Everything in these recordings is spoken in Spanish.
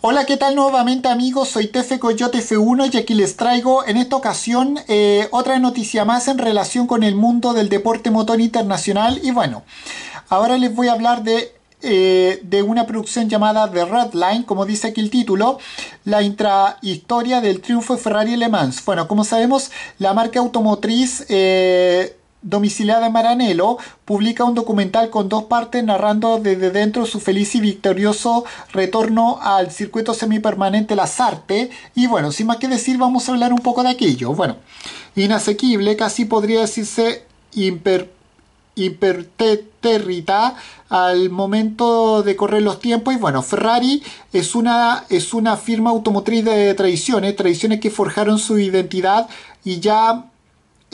Hola, ¿qué tal nuevamente amigos? Soy Tefe Coyote F1 y aquí les traigo en esta ocasión eh, otra noticia más en relación con el mundo del deporte motor internacional. Y bueno, ahora les voy a hablar eh, de una producción llamada The Red Line, como dice aquí el título, la intrahistoria del triunfo de Ferrari Le Mans. Bueno, como sabemos, la marca automotriz eh, domiciliada en Maranello, publica un documental con dos partes narrando desde dentro su feliz y victorioso retorno al circuito semipermanente Las Artes. Y bueno, sin más que decir, vamos a hablar un poco de aquello. Bueno, inasequible, casi podría decirse imper al momento de correr los tiempos. Y bueno, Ferrari es una, es una firma automotriz de tradiciones, tradiciones que forjaron su identidad y ya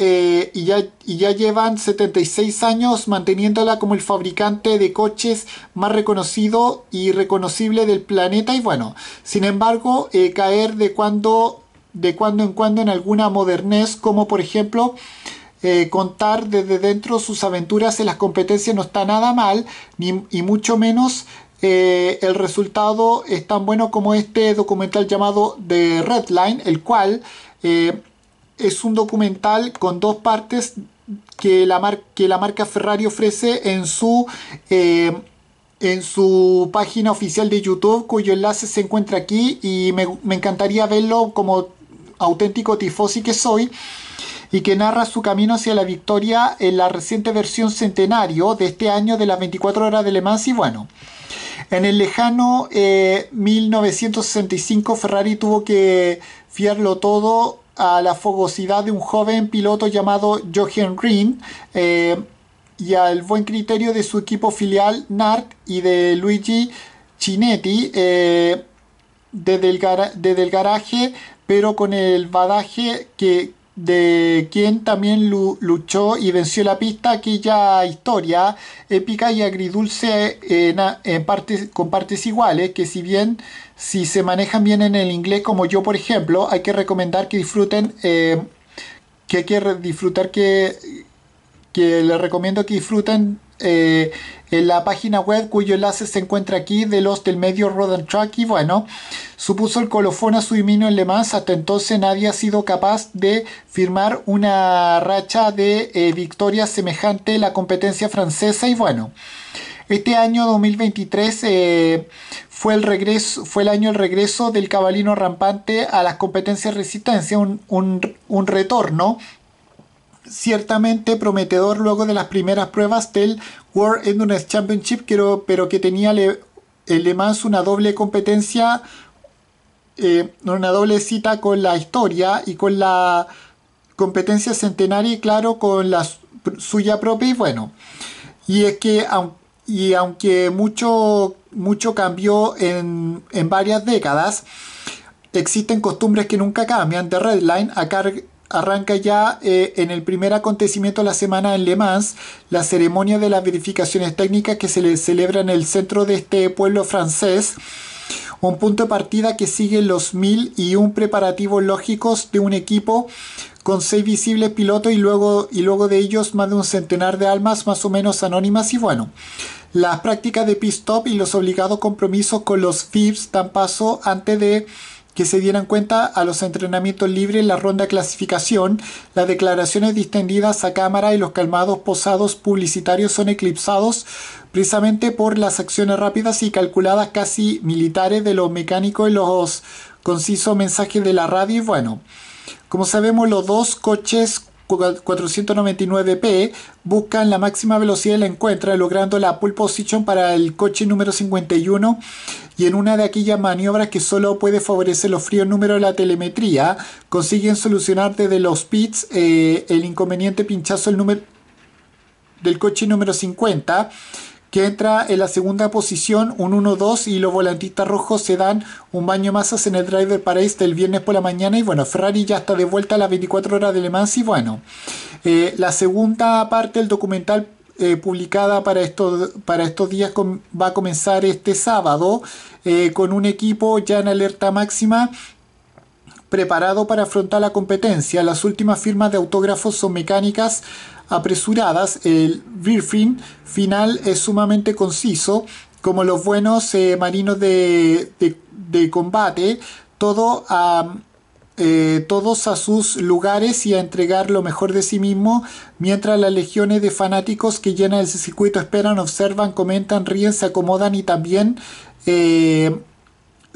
eh, y, ya, ya llevan 76 años manteniéndola como el fabricante de coches más reconocido y reconocible del planeta y bueno, sin embargo, eh, caer de cuando, de cuando en cuando en alguna modernez como por ejemplo eh, contar desde dentro sus aventuras en las competencias no está nada mal ni, y mucho menos el resultado es tan bueno como este documental llamado The Red Line, el cual es un documental con dos partes que la, que la marca Ferrari ofrece en su, eh, en su página oficial de YouTube, cuyo enlace se encuentra aquí y me, encantaría verlo como auténtico tifosi que soy y que narra su camino hacia la victoria en la reciente versión centenario de este año de las 24 horas de Le Mans y bueno. En el lejano 1965 eh, Ferrari tuvo que fiarlo todo a la fogosidad de un joven piloto llamado Jochen Rin eh, y al buen criterio de su equipo filial NART y de Luigi Chinetti desde, eh, el desde, el garaje, pero con el badaje que, de quien también luchó y venció la pista aquella historia épica y agridulce eh, en, partes, con partes iguales, que si bien si se manejan bien en el inglés como yo por ejemplo, hay que recomendar que disfruten, eh, que hay que disfrutar que, que les recomiendo que disfruten eh, en la página web cuyo enlace se encuentra aquí de los del medio Road Truck y bueno, supuso el colofón a su dominio en Le Mans, hasta entonces nadie ha sido capaz de firmar una racha de victoria eh, victorias semejante a la competencia francesa y bueno, este año 2023 eh, fue, el regreso, fue el año el regreso del cabalino rampante a las competencias resistencia, un retorno ciertamente prometedor luego de las primeras pruebas del World Endurance Championship, pero que tenía Le Mans una doble competencia, eh, una doble cita con la historia y con la competencia centenaria y claro con la suya propia y bueno. Y es que y aunque mucho, mucho cambió en, en varias décadas, existen costumbres que nunca cambian de Redline a, car arranca ya eh, en el primer acontecimiento de la semana en Le Mans, la ceremonia de las verificaciones técnicas que se celebra en el centro de este pueblo francés. Un punto de partida que sigue los mil y un preparativos lógicos de un equipo con seis visibles pilotos y luego, y luego de ellos más de un centenar de almas más o menos anónimas y bueno. Las prácticas de pit stop y los obligados compromisos con los FIBs tan paso antes de que se dieran cuenta a los entrenamientos libres, la ronda clasificación, las declaraciones distendidas a cámara y los calmados posados publicitarios son eclipsados precisamente por las acciones rápidas y calculadas casi militares de los mecánicos y los concisos mensajes de la radio. Y bueno, como sabemos, los dos coches 499P, buscan la máxima velocidad y la encuentra, logrando la pull position para el coche número 51 y en una de aquellas maniobras que solo puede favorecer los fríos números de la telemetría, consiguen solucionar desde los pits eh, el inconveniente pinchazo número, del coche número 50 que entra en la segunda posición, un 1-2 y los volantistas rojos se dan un baño masas en el Driver este del viernes por la mañana y bueno, Ferrari ya está de vuelta a las 24 horas de Le Mans y bueno, eh, la segunda parte del documental eh, publicada para estos, para estos días va a comenzar este sábado eh, con un equipo ya en alerta máxima preparado para afrontar la competencia. Las últimas firmas de autógrafos son mecánicas apresuradas. El briefing final es sumamente conciso, como los buenos eh, marinos de, combate, todo a, eh, todos a sus lugares y a entregar lo mejor de sí mismo, mientras las legiones de fanáticos que llenan el circuito esperan, observan, comentan, ríen, se acomodan y también... Eh,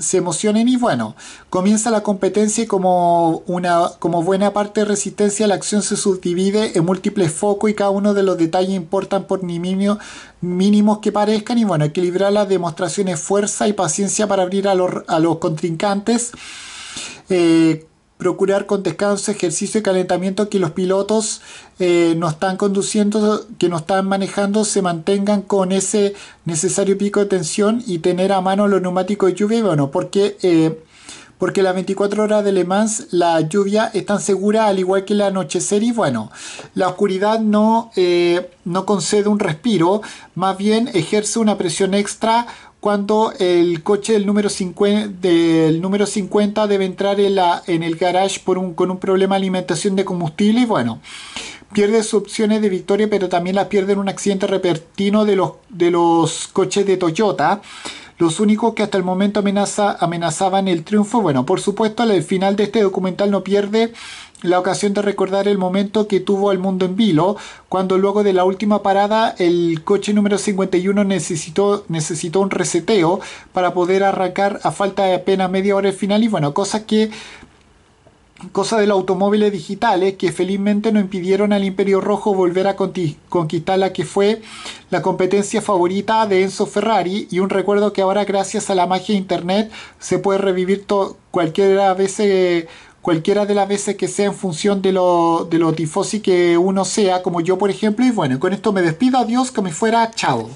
se emocionen y bueno, comienza la competencia y como, una, como buena parte de resistencia la acción se subdivide en múltiples focos y cada uno de los detalles importan por mínimos que parezcan y bueno, equilibrar las demostraciones fuerza y paciencia para abrir a los, contrincantes. Eh, procurar con descanso, ejercicio y calentamiento que los pilotos eh, no están conduciendo, que no están manejando, se mantengan con ese necesario pico de tensión y tener a mano los neumáticos de lluvia. bueno, porque, eh, porque las 24 horas de Le Mans, la lluvia es tan segura al igual que el anochecer. Y bueno, la oscuridad no, eh, no concede un respiro, más bien ejerce una presión extra cuando el coche del número 50, debe entrar en, el garage por un, con un problema de alimentación de combustible y bueno, pierde sus opciones de victoria pero también las pierde en un accidente repertino de los, de los coches de Toyota los únicos que hasta el momento amenazaban el triunfo, bueno, por supuesto, al final de este documental no pierde la ocasión de recordar el momento que tuvo el mundo en vilo, cuando luego de la última parada el coche número 51 necesitó, necesitó un reseteo para poder arrancar a falta de apenas media hora el final y bueno, cosas que cosa de los automóviles digitales eh, que felizmente no impidieron al Imperio Rojo volver a conquistar la que fue la competencia favorita de Enzo Ferrari y un recuerdo que ahora gracias a la magia de Internet se puede revivir cualquiera, de las veces que sea en función de lo, de lo tifosi que uno sea, como yo por ejemplo. Y bueno, con esto me despido, adiós, que me fuera, chao.